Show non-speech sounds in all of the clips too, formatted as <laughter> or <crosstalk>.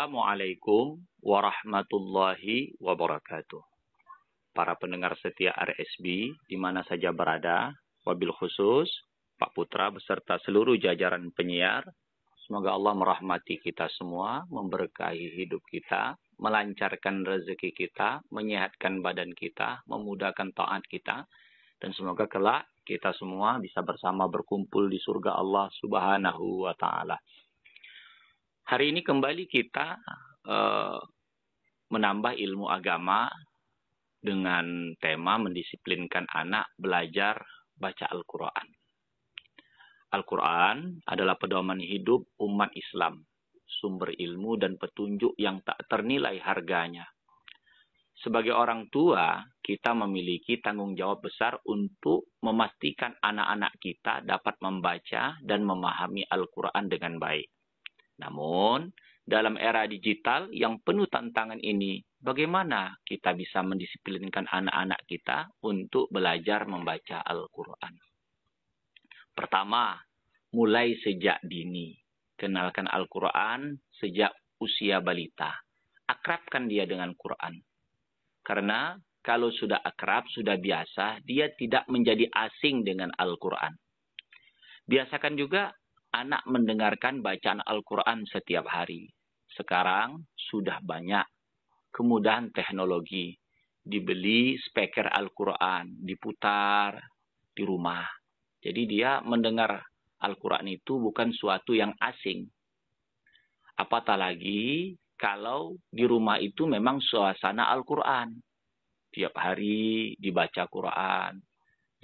Assalamualaikum warahmatullahi wabarakatuh. Para pendengar setia RSB di mana saja berada, wabil khusus Pak Putra beserta seluruh jajaran penyiar, semoga Allah merahmati kita semua, memberkahi hidup kita, melancarkan rezeki kita, menyehatkan badan kita, memudahkan taat kita, dan semoga kelak kita semua bisa bersama berkumpul di surga Allah Subhanahu wa taala. Hari ini kembali kita uh, menambah ilmu agama dengan tema mendisiplinkan anak belajar baca Al-Quran. Al-Quran adalah pedoman hidup umat Islam, sumber ilmu dan petunjuk yang tak ternilai harganya. Sebagai orang tua, kita memiliki tanggung jawab besar untuk memastikan anak-anak kita dapat membaca dan memahami Al-Quran dengan baik namun, dalam era digital yang penuh tantangan ini, bagaimana kita bisa mendisiplinkan anak-anak kita untuk belajar membaca Al-Quran? Pertama, mulai sejak dini. Kenalkan Al-Quran sejak usia balita. Akrabkan dia dengan Quran. Karena kalau sudah akrab, sudah biasa, dia tidak menjadi asing dengan Al-Quran. Biasakan juga anak mendengarkan bacaan Al-Quran setiap hari. Sekarang sudah banyak kemudahan teknologi. Dibeli speaker Al-Quran, diputar di rumah. Jadi dia mendengar Al-Quran itu bukan suatu yang asing. Apatah lagi kalau di rumah itu memang suasana Al-Quran. Tiap hari dibaca Quran.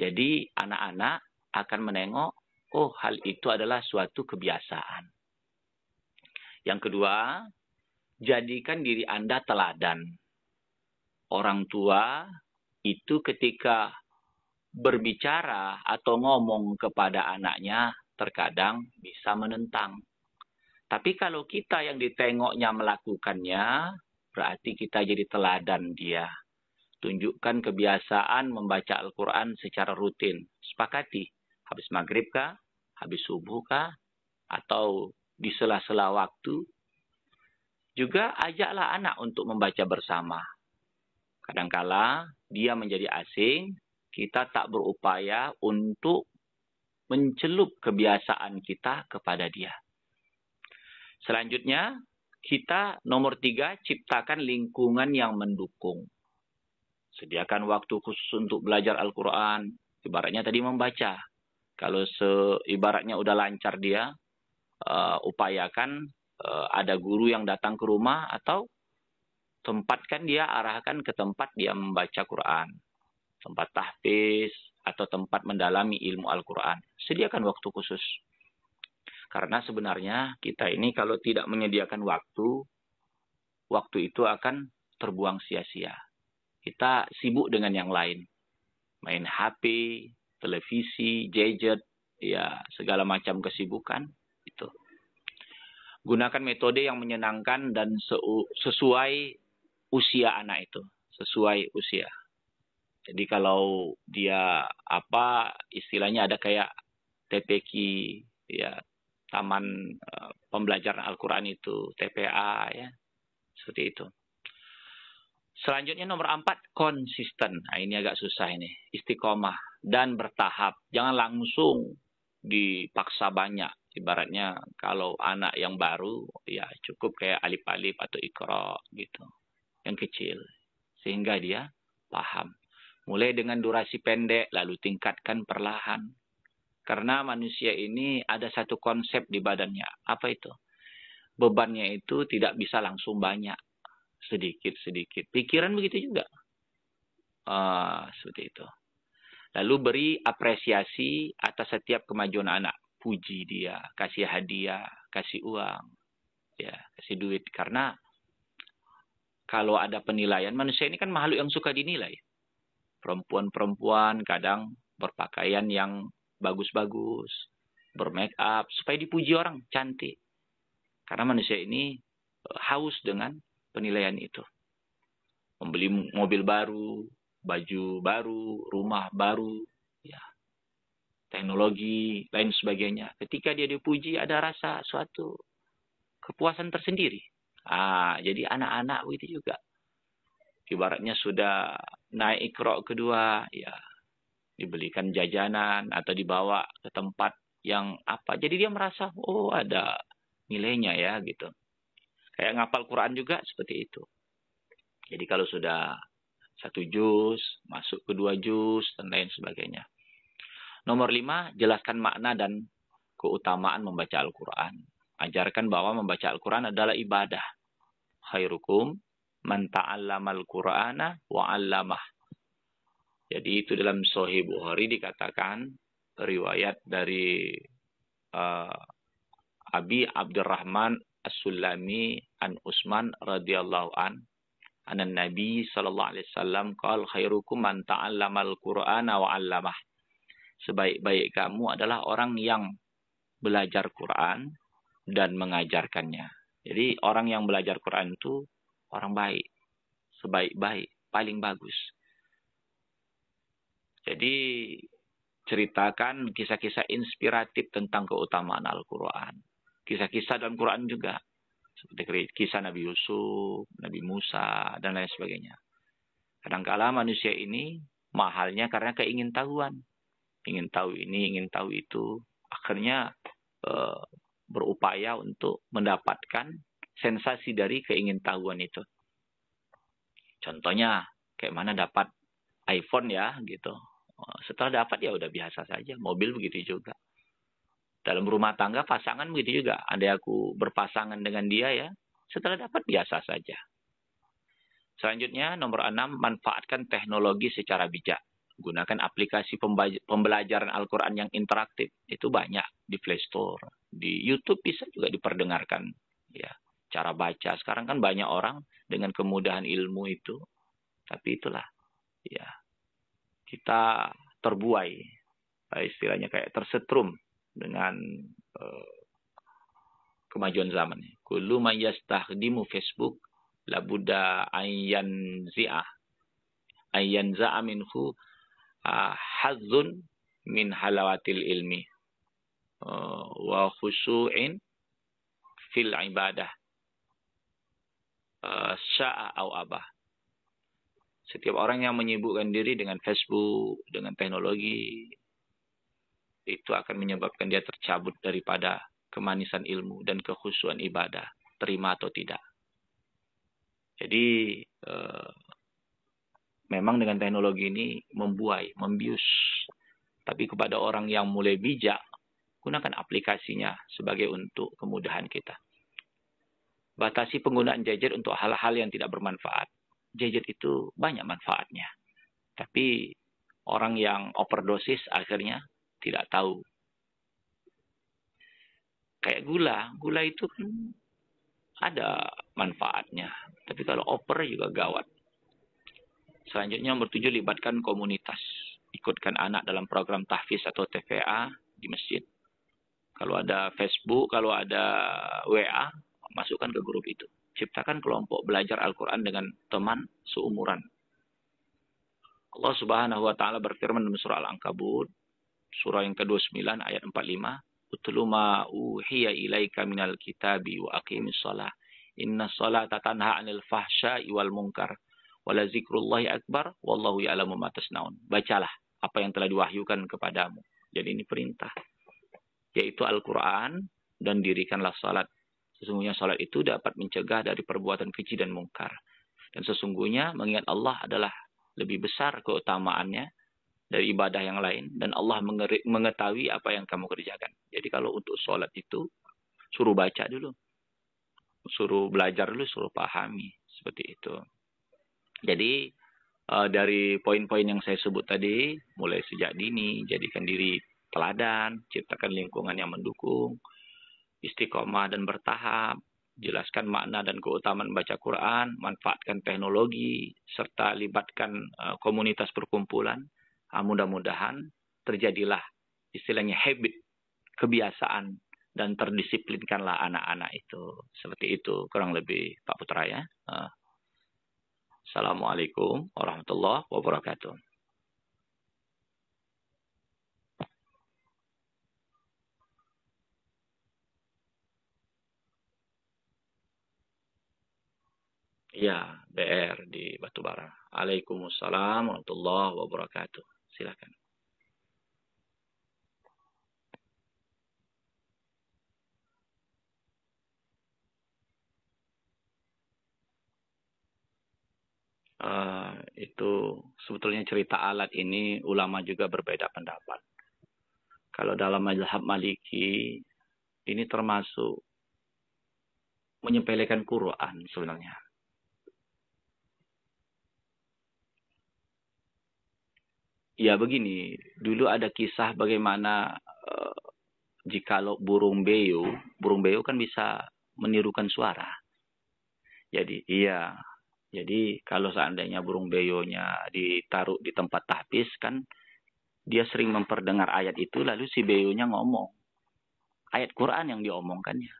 Jadi anak-anak akan menengok Oh, hal itu adalah suatu kebiasaan. Yang kedua, jadikan diri Anda teladan. Orang tua itu ketika berbicara atau ngomong kepada anaknya terkadang bisa menentang. Tapi kalau kita yang ditengoknya melakukannya, berarti kita jadi teladan dia. Tunjukkan kebiasaan membaca Al-Quran secara rutin. Sepakati, Habis maghrib kah? Habis subuh kah? Atau di sela-sela waktu? Juga ajaklah anak untuk membaca bersama. Kadangkala dia menjadi asing, kita tak berupaya untuk mencelup kebiasaan kita kepada dia. Selanjutnya, kita nomor tiga, ciptakan lingkungan yang mendukung. Sediakan waktu khusus untuk belajar Al-Quran. Ibaratnya tadi membaca. Kalau seibaratnya udah lancar dia, uh, upayakan uh, ada guru yang datang ke rumah atau tempatkan dia, arahkan ke tempat dia membaca Quran. Tempat tahfiz atau tempat mendalami ilmu Al-Quran. Sediakan waktu khusus. Karena sebenarnya kita ini kalau tidak menyediakan waktu, waktu itu akan terbuang sia-sia. Kita sibuk dengan yang lain. Main HP, televisi, gadget, ya segala macam kesibukan itu. Gunakan metode yang menyenangkan dan sesuai usia anak itu, sesuai usia. Jadi kalau dia apa istilahnya ada kayak TPQ ya taman eh, pembelajaran Al-Qur'an itu, TPA ya. Seperti itu. Selanjutnya nomor empat konsisten. Nah, ini agak susah ini. Istiqomah dan bertahap. Jangan langsung dipaksa banyak. Ibaratnya kalau anak yang baru ya cukup kayak alip alip atau ikro gitu. Yang kecil. Sehingga dia paham. Mulai dengan durasi pendek lalu tingkatkan perlahan. Karena manusia ini ada satu konsep di badannya. Apa itu? Bebannya itu tidak bisa langsung banyak. Sedikit-sedikit. Pikiran begitu juga. Uh, seperti itu. Lalu beri apresiasi atas setiap kemajuan anak. Puji dia, kasih hadiah, kasih uang, ya kasih duit. Karena kalau ada penilaian, manusia ini kan makhluk yang suka dinilai. Perempuan-perempuan kadang berpakaian yang bagus-bagus, bermake up, supaya dipuji orang, cantik. Karena manusia ini eh, haus dengan penilaian itu. Membeli mobil baru, baju baru, rumah baru, ya, teknologi, lain sebagainya. Ketika dia dipuji, ada rasa suatu kepuasan tersendiri. Ah, jadi anak-anak itu juga. Ibaratnya sudah naik ikrok kedua, ya dibelikan jajanan atau dibawa ke tempat yang apa. Jadi dia merasa, oh ada nilainya ya gitu. Kayak ngapal Quran juga seperti itu. Jadi kalau sudah satu juz, masuk ke dua juz, dan lain sebagainya. Nomor lima, jelaskan makna dan keutamaan membaca Al-Quran. Ajarkan bahwa membaca Al-Quran adalah ibadah. Khairukum man ta'allama Al-Qur'ana wa Jadi itu dalam Sahih Bukhari dikatakan riwayat dari uh, Abi Abdurrahman As-Sulami an usman radhiyallahu an An Nabi sallallahu alaihi wasallam qal khairukum man ta'allamal Qur'ana wa 'allamah. Sebaik-baik kamu adalah orang yang belajar Quran dan mengajarkannya. Jadi orang yang belajar Quran itu orang baik, sebaik-baik, paling bagus. Jadi ceritakan kisah-kisah inspiratif tentang keutamaan Al-Quran. Kisah-kisah dalam Quran juga seperti kisah Nabi Yusuf, Nabi Musa, dan lain sebagainya. Kadangkala manusia ini mahalnya karena keingintahuan. Ingin tahu ini, ingin tahu itu. Akhirnya e, berupaya untuk mendapatkan sensasi dari keingintahuan itu. Contohnya, kayak mana dapat iPhone ya, gitu. Eh, setelah dapat ya udah biasa saja. Mobil begitu juga. Dalam rumah tangga pasangan begitu juga. Andai aku berpasangan dengan dia ya, setelah dapat biasa saja. Selanjutnya nomor enam, manfaatkan teknologi secara bijak. Gunakan aplikasi pembelajaran Al-Quran yang interaktif. Itu banyak di Play Store. Di YouTube bisa juga diperdengarkan. ya Cara baca. Sekarang kan banyak orang dengan kemudahan ilmu itu. Tapi itulah. ya Kita terbuai. Istilahnya kayak tersetrum dengan uh, kemajuan zaman. Kullu man yastahdimu Facebook la buddha ayyan zi'ah ayyan za'a minhu ah, hazzun min halawatil ilmi uh, wa khusu'in fil ibadah eh, sya'a au abah setiap orang yang menyibukkan diri dengan Facebook, dengan teknologi, itu akan menyebabkan dia tercabut daripada kemanisan ilmu dan kekhusuan ibadah, terima atau tidak. Jadi eh, memang dengan teknologi ini membuai, membius. Tapi kepada orang yang mulai bijak, gunakan aplikasinya sebagai untuk kemudahan kita. Batasi penggunaan gadget untuk hal-hal yang tidak bermanfaat. Gadget itu banyak manfaatnya. Tapi orang yang overdosis akhirnya tidak tahu. Kayak gula, gula itu kan ada manfaatnya. Tapi kalau oper juga gawat. Selanjutnya nomor tujuh, libatkan komunitas. Ikutkan anak dalam program tahfiz atau TVA di masjid. Kalau ada Facebook, kalau ada WA, masukkan ke grup itu. Ciptakan kelompok belajar Al-Quran dengan teman seumuran. Allah Subhanahu wa taala berfirman dalam surah Al-Ankabut, surah yang ke-29 ayat 45 utlu ma uhiya ilaika minal kitabi wa aqimis shalah inna sholata tanha 'anil fahsya'i wal munkar wala zikrullahi akbar wallahu ya'lamu ma tasnaun bacalah apa yang telah diwahyukan kepadamu jadi ini perintah yaitu Al-Qur'an dan dirikanlah salat sesungguhnya salat itu dapat mencegah dari perbuatan keji dan mungkar dan sesungguhnya mengingat Allah adalah lebih besar keutamaannya dari ibadah yang lain dan Allah mengetahui apa yang kamu kerjakan. Jadi kalau untuk sholat itu suruh baca dulu, suruh belajar dulu, suruh pahami seperti itu. Jadi eh, dari poin-poin yang saya sebut tadi, mulai sejak dini jadikan diri teladan, ciptakan lingkungan yang mendukung, istiqomah dan bertahap, jelaskan makna dan keutamaan baca Quran, manfaatkan teknologi serta libatkan eh, komunitas perkumpulan Ah, mudah-mudahan terjadilah istilahnya habit, kebiasaan, dan terdisiplinkanlah anak-anak itu. Seperti itu kurang lebih Pak Putra ya. Ah. Assalamualaikum warahmatullahi wabarakatuh. Ya, BR di Batubara. Waalaikumsalam warahmatullahi wabarakatuh. Silahkan. Uh, eh, itu sebetulnya cerita alat ini ulama juga berbeda pendapat. Kalau dalam mazhab Maliki ini termasuk menyepelekan Quran sebenarnya. ya begini, dulu ada kisah bagaimana uh, jikalau burung beo, burung beo kan bisa menirukan suara. Jadi iya, jadi kalau seandainya burung beonya ditaruh di tempat tapis kan dia sering memperdengar ayat itu lalu si beonya ngomong. Ayat Quran yang diomongkannya.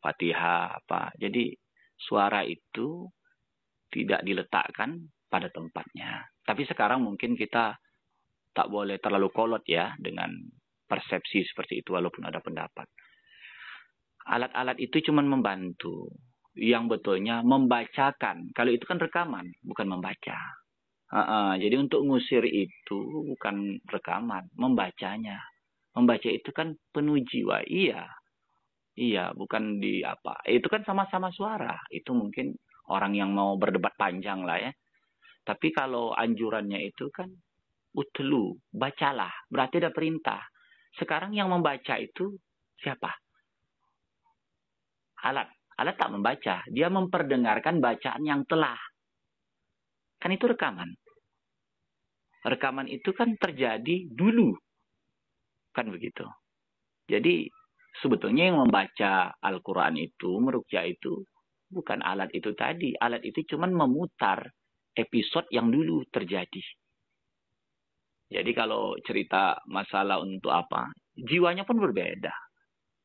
Fatihah apa. Jadi suara itu tidak diletakkan pada tempatnya. Tapi sekarang mungkin kita tak boleh terlalu kolot ya dengan persepsi seperti itu walaupun ada pendapat. Alat-alat itu cuma membantu yang betulnya membacakan. Kalau itu kan rekaman, bukan membaca. Uh, uh, jadi untuk ngusir itu bukan rekaman, membacanya. Membaca itu kan penuh jiwa, iya. Iya, bukan di apa. Itu kan sama-sama suara. Itu mungkin orang yang mau berdebat panjang lah ya. Tapi kalau anjurannya itu kan utlu, bacalah. Berarti ada perintah. Sekarang yang membaca itu siapa? Alat. Alat tak membaca. Dia memperdengarkan bacaan yang telah. Kan itu rekaman. Rekaman itu kan terjadi dulu. Kan begitu. Jadi sebetulnya yang membaca Al-Quran itu, merukyah itu, bukan alat itu tadi. Alat itu cuman memutar episode yang dulu terjadi. Jadi kalau cerita masalah untuk apa, jiwanya pun berbeda.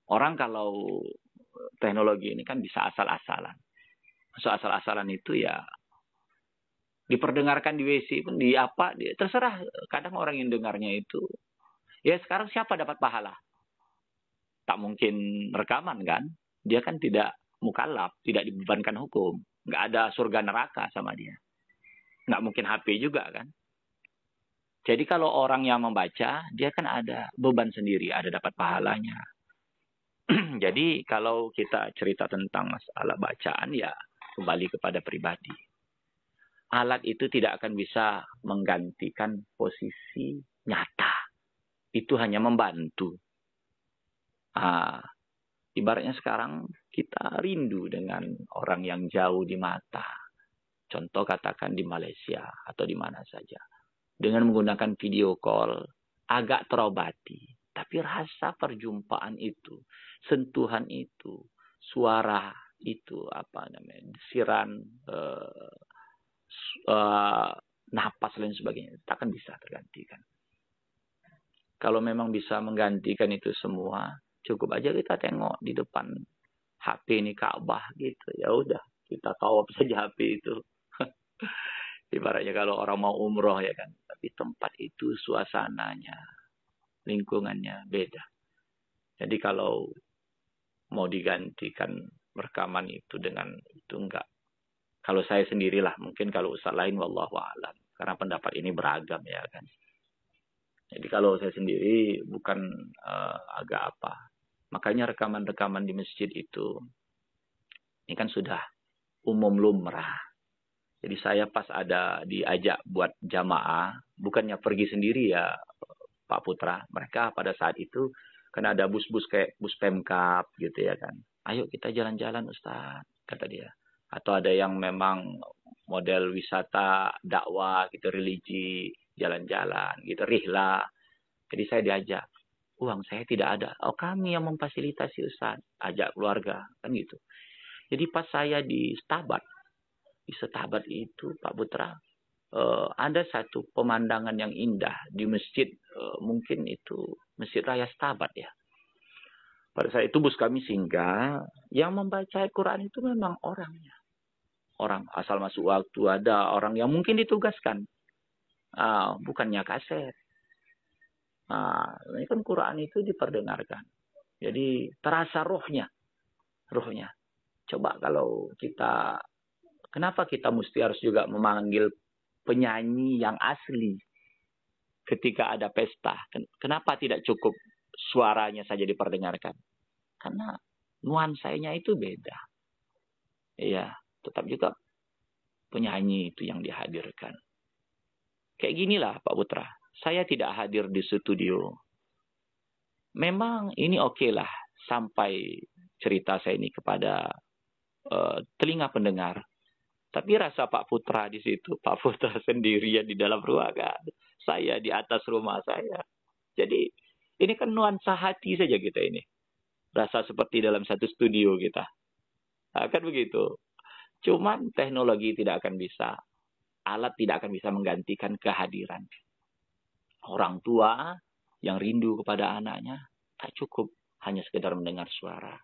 Orang kalau eh, teknologi ini kan bisa asal-asalan. So asal-asalan itu ya diperdengarkan di WC pun di apa, di, terserah. Kadang orang yang dengarnya itu ya sekarang siapa dapat pahala? Tak mungkin rekaman kan? Dia kan tidak mukalaf, tidak dibebankan hukum. Nggak ada surga neraka sama dia. Nggak mungkin HP juga kan? Jadi kalau orang yang membaca, dia kan ada beban sendiri, ada dapat pahalanya. <clears throat> Jadi kalau kita cerita tentang masalah bacaan ya kembali kepada pribadi. Alat itu tidak akan bisa menggantikan posisi nyata. Itu hanya membantu. Ah, ibaratnya sekarang kita rindu dengan orang yang jauh di mata. Contoh katakan di Malaysia atau di mana saja dengan menggunakan video call agak terobati. Tapi rasa perjumpaan itu, sentuhan itu, suara itu apa namanya, desiran, uh, eh, uh, eh, napas lain sebagainya, tak akan bisa tergantikan. Kalau memang bisa menggantikan itu semua, cukup aja kita tengok di depan HP ini Ka'bah gitu. Ya udah, kita tawab <laughs> saja HP itu. <laughs> Ibaratnya kalau orang mau umroh ya kan. Tapi tempat itu suasananya, lingkungannya beda. Jadi kalau mau digantikan rekaman itu dengan itu enggak. Kalau saya sendirilah, mungkin kalau usaha lain wallahu alam. Karena pendapat ini beragam ya kan. Jadi kalau saya sendiri bukan uh, agak apa. Makanya rekaman-rekaman di masjid itu ini kan sudah umum lumrah jadi saya pas ada diajak buat jamaah, bukannya pergi sendiri ya Pak Putra. Mereka pada saat itu kan ada bus-bus kayak bus Pemkap gitu ya kan. Ayo kita jalan-jalan Ustaz, kata dia. Atau ada yang memang model wisata dakwah gitu religi jalan-jalan gitu rihla. Jadi saya diajak. Uang saya tidak ada. Oh kami yang memfasilitasi Ustaz. Ajak keluarga kan gitu. Jadi pas saya di Stabat setabat itu Pak Putra uh, ada satu pemandangan yang indah di masjid uh, mungkin itu masjid raya Setabat ya pada saat itu bus kami singgah yang membaca Al-Quran itu memang orangnya orang asal masuk waktu ada orang yang mungkin ditugaskan uh, bukannya kaset nah ini kan Quran itu diperdengarkan jadi terasa rohnya rohnya coba kalau kita Kenapa kita mesti harus juga memanggil penyanyi yang asli ketika ada pesta? Kenapa tidak cukup suaranya saja diperdengarkan? Karena nuansanya itu beda. Iya, tetap juga penyanyi itu yang dihadirkan. Kayak ginilah Pak Putra, saya tidak hadir di studio. Memang ini oke okay lah sampai cerita saya ini kepada uh, telinga pendengar. Tapi rasa Pak Putra di situ, Pak Putra <laughs> sendirian di dalam ruangan, saya di atas rumah saya. Jadi ini kan nuansa hati saja kita ini. Rasa seperti dalam satu studio kita. Akan nah, begitu. Cuman teknologi tidak akan bisa, alat tidak akan bisa menggantikan kehadiran. Orang tua yang rindu kepada anaknya tak cukup hanya sekedar mendengar suara.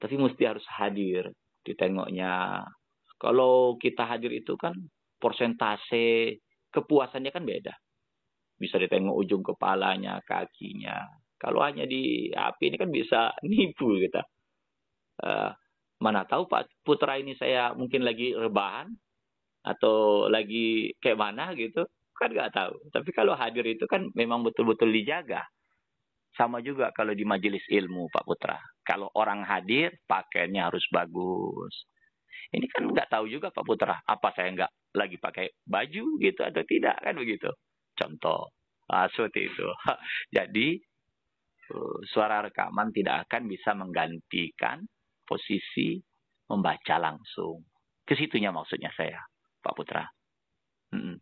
Tapi mesti harus hadir, ditengoknya, kalau kita hadir itu kan persentase kepuasannya kan beda. Bisa ditengok ujung kepalanya, kakinya. Kalau hanya di api ini kan bisa <laughs> nipu kita. Uh, mana tahu Pak Putra ini saya mungkin lagi rebahan atau lagi kayak mana gitu kan nggak tahu. Tapi kalau hadir itu kan memang betul-betul dijaga. Sama juga kalau di majelis ilmu Pak Putra. Kalau orang hadir pakainya harus bagus ini kan nggak tahu juga Pak Putra apa saya nggak lagi pakai baju gitu atau tidak kan begitu contoh ah, seperti itu <laughs> jadi eh, suara rekaman tidak akan bisa menggantikan posisi membaca langsung kesitunya maksudnya saya Pak Putra hmm.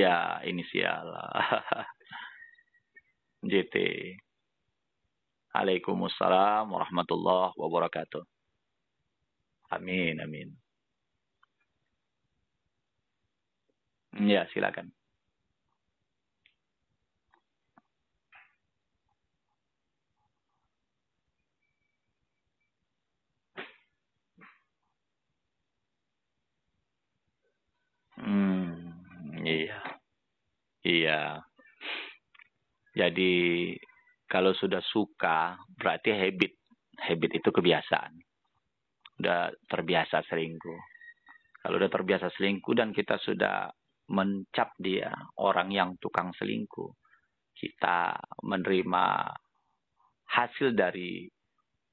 Ya, inisial. <laughs> JT. Waalaikumsalam warahmatullahi wabarakatuh. Amin, amin. Hmm, ya, silakan. Hmm, iya. Iya. Jadi kalau sudah suka berarti habit. Habit itu kebiasaan. Udah terbiasa selingkuh. Kalau udah terbiasa selingkuh dan kita sudah mencap dia orang yang tukang selingkuh. Kita menerima hasil dari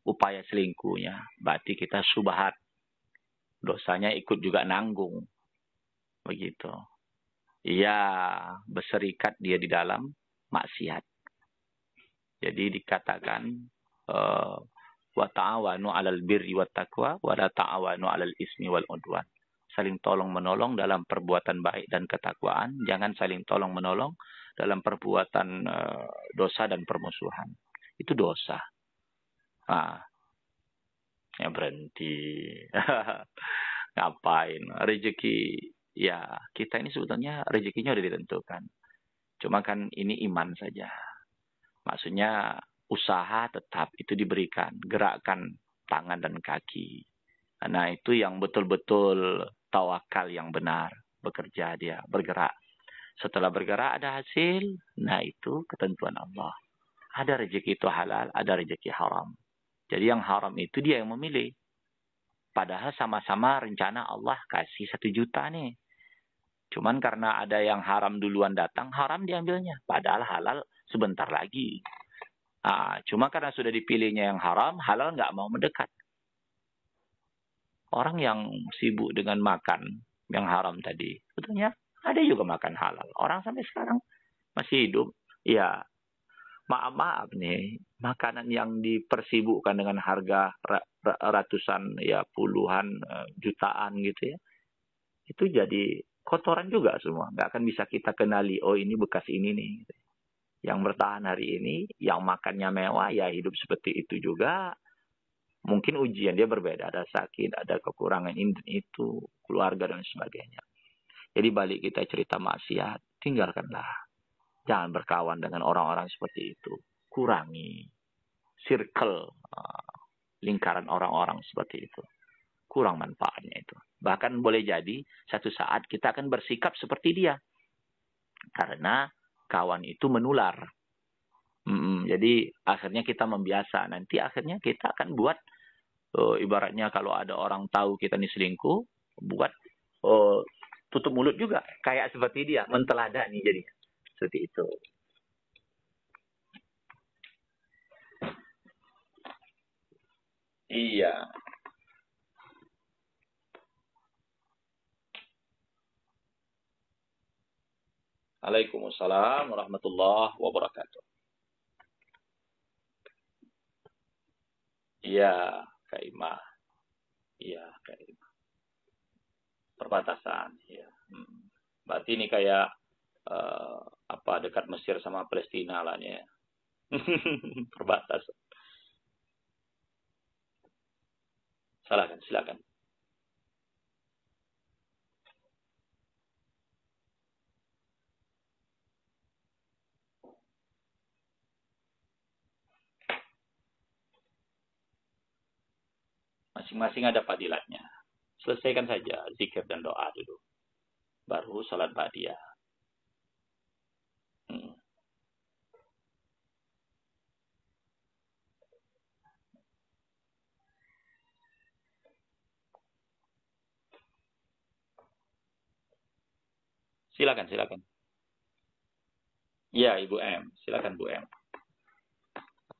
upaya selingkuhnya, berarti kita subahat. Dosanya ikut juga nanggung. Begitu. Ia berserikat dia di dalam, maksiat. Jadi dikatakan eh, wa ta'awanu 'alal birri wat taqwa wa la ta'awanu 'alal ismi wal udwan. Saling tolong menolong dalam perbuatan baik dan ketakwaan, jangan saling tolong menolong dalam perbuatan eh, dosa dan permusuhan. Itu dosa. Nah, Ya berhenti. <laughs> Ngapain? Rezeki ya kita ini sebetulnya rezekinya sudah ditentukan. Cuma kan ini iman saja. Maksudnya usaha tetap itu diberikan, gerakkan tangan dan kaki. Nah itu yang betul-betul tawakal yang benar, bekerja dia, bergerak. Setelah bergerak ada hasil, nah itu ketentuan Allah. Ada rezeki itu halal, ada rezeki haram. Jadi yang haram itu dia yang memilih. Padahal sama-sama rencana Allah kasih satu juta nih. Cuman karena ada yang haram duluan datang, haram diambilnya. Padahal halal sebentar lagi. Nah, cuma karena sudah dipilihnya yang haram, halal nggak mau mendekat. Orang yang sibuk dengan makan yang haram tadi, sebetulnya ada juga makan halal. Orang sampai sekarang masih hidup. Ya, maaf-maaf nih, makanan yang dipersibukkan dengan harga ratusan, ya puluhan, eh, jutaan gitu ya, itu jadi kotoran juga semua. Nggak akan bisa kita kenali, oh ini bekas ini nih. Gitu. Yang bertahan hari ini, yang makannya mewah, ya hidup seperti itu juga. Mungkin ujian dia berbeda, ada sakit, ada kekurangan ini itu, keluarga dan sebagainya. Jadi balik kita cerita maksiat, tinggalkanlah. Jangan berkawan dengan orang-orang seperti itu. Kurangi circle, eh, lingkaran orang-orang seperti itu kurang manfaatnya itu. Bahkan boleh jadi satu saat kita akan bersikap seperti dia. Karena kawan itu menular. Hmm, jadi akhirnya kita membiasa. Nanti akhirnya kita akan buat uh, ibaratnya kalau ada orang tahu kita nih selingkuh, buat uh, tutup mulut juga. Kayak seperti dia, menteladani jadi Seperti itu. Iya. Waalaikumsalam warahmatullahi wabarakatuh. Iya, Kak Iya, Kak Perbatasan, ya. Hmm. Berarti ini kayak uh, apa dekat Mesir sama Palestina lah ya. <laughs> Perbatasan. Salahkan, silakan. Masing-masing ada fadilatnya. Selesaikan saja zikir dan doa dulu. Baru salat badia. Hmm. Silakan, silakan. Ya, Ibu M. Silakan, Bu M.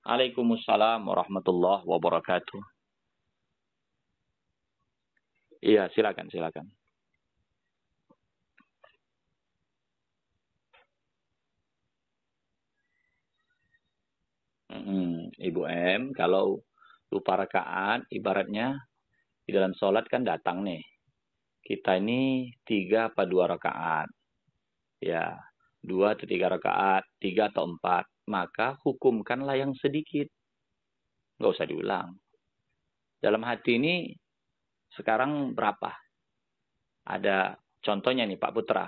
assalamualaikum warahmatullahi wabarakatuh. Iya, silakan, silakan. Hmm, Ibu M, kalau lupa rakaat, ibaratnya di dalam sholat kan datang nih. Kita ini tiga apa dua rakaat. Ya, dua atau tiga rakaat, tiga atau empat. Maka hukumkanlah yang sedikit. Nggak usah diulang. Dalam hati ini sekarang berapa? Ada contohnya nih Pak Putra,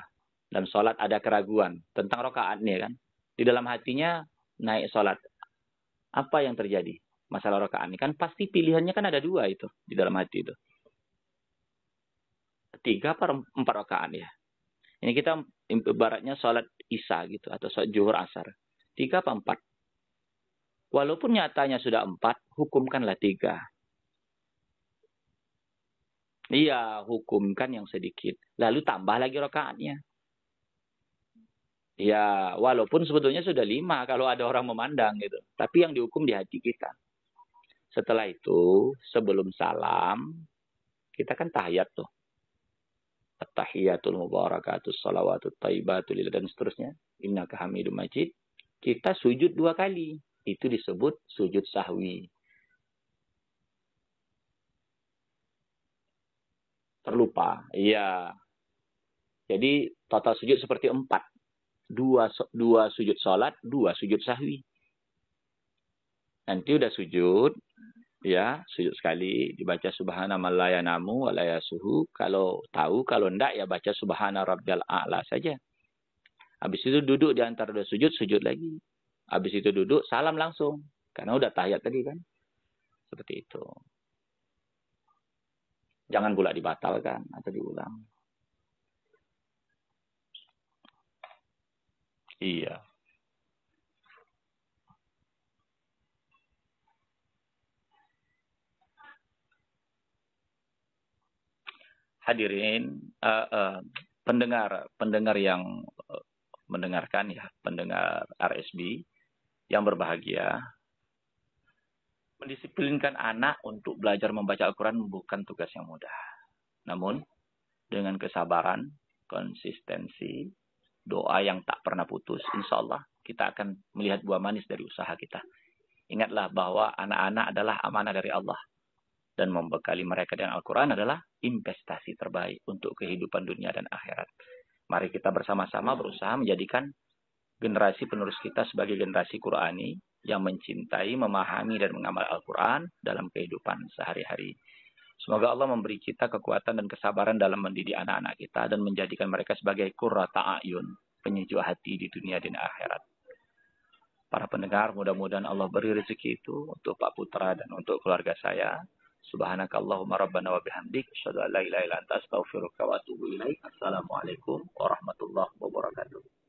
dalam sholat ada keraguan tentang rokaat nih kan. Di dalam hatinya naik sholat. Apa yang terjadi? Masalah rokaat nih kan pasti pilihannya kan ada dua itu di dalam hati itu. Tiga per empat rokaat ya. Ini kita ibaratnya sholat isya gitu atau sholat juhur asar. Tiga apa empat? Walaupun nyatanya sudah empat, hukumkanlah tiga. Iya, hukumkan yang sedikit. Lalu tambah lagi rokaatnya. Ya, walaupun sebetulnya sudah lima kalau ada orang memandang gitu. Tapi yang dihukum di hati kita. Setelah itu, sebelum salam, kita kan tahiyat tuh. tahiyatul mubarakatuh, salawatul taibatul dan seterusnya. Inna hamidum majid. Kita sujud dua kali. Itu disebut sujud sahwi. terlupa. Iya. Jadi total sujud seperti empat. Dua, dua sujud sholat, dua sujud sahwi. Nanti udah sujud, ya sujud sekali dibaca subhana ya walaya suhu kalau tahu kalau ndak ya baca subhana rabbiyal a'la saja habis itu duduk di antara dua sujud sujud lagi habis itu duduk salam langsung karena udah tahiyat tadi kan seperti itu Jangan pula dibatalkan atau diulang. Iya. Hadirin, uh, uh, pendengar, pendengar yang eh, mendengarkan ya, pendengar RSB yang berbahagia, mendisiplinkan anak untuk belajar membaca Al-Quran bukan tugas yang mudah. Namun, dengan kesabaran, konsistensi, doa yang tak pernah putus, insya Allah kita akan melihat buah manis dari usaha kita. Ingatlah bahwa anak-anak adalah amanah dari Allah. Dan membekali mereka dengan Al-Quran adalah investasi terbaik untuk kehidupan dunia dan akhirat. Mari kita bersama-sama berusaha menjadikan generasi penerus kita sebagai generasi Qurani, yang mencintai, memahami, dan mengamal Al-Quran dalam kehidupan sehari-hari. Semoga Allah memberi kita kekuatan dan kesabaran dalam mendidik anak-anak kita dan menjadikan mereka sebagai kurrata ta'ayun, penyejuk hati di dunia dan akhirat. Para pendengar, mudah-mudahan Allah beri rezeki itu untuk Pak Putra dan untuk keluarga saya. Subhanakallahumma rabbana wa bihamdik. Assalamualaikum warahmatullahi wabarakatuh.